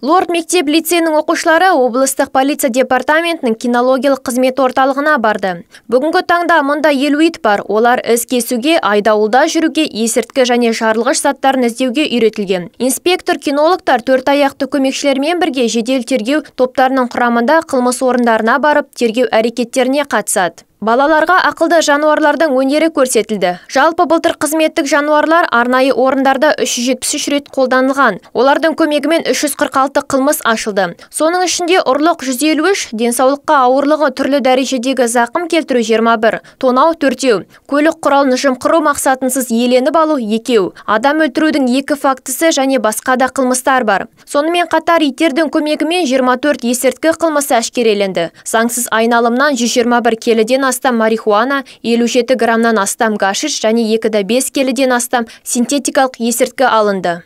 лорд мектеп лицейінің оқушылары облыстық полиция департаментінің кинологиялық қызмет орталығына барды бүгінгі таңда мұнда елу ит бар олар із кесуге айдауылда жүруге есірткі және жарылғыш заттарын іздеуге үйретілген инспектор кинологтар төрт аяқты көмекшілермен бірге жедел тергеу топтарының құрамында қылмыс орындарына барып тергеу әрекеттеріне қатысады Балаларға ақылды жануарлардың өнері көрсетілді. Жалпы былтыр қызметтік жануарлар арнайы орындарда 373 рет қолданылған. Олардың көмегімен 346 қылмыс ашылды. Соның ішінде ұрлық 153, денсаулыққа ауырлығы түрлі дәрежедегі зақым келтіру 21, тонау төртеу, көлік құралын жымқыру мақсатынсыз еленіп алу екеу, адам өлтірудің екі фактісі және басқа да қылмыстар бар. Сонымен қатар иттердің көмегімен 24 есірткі қылмысы әшкереленді. Заңсыз айналымнан 121 келіден астам марихуана, 57 грамнан астам гашиш және 2,5 келіден астам синтетикалық есірткі алынды.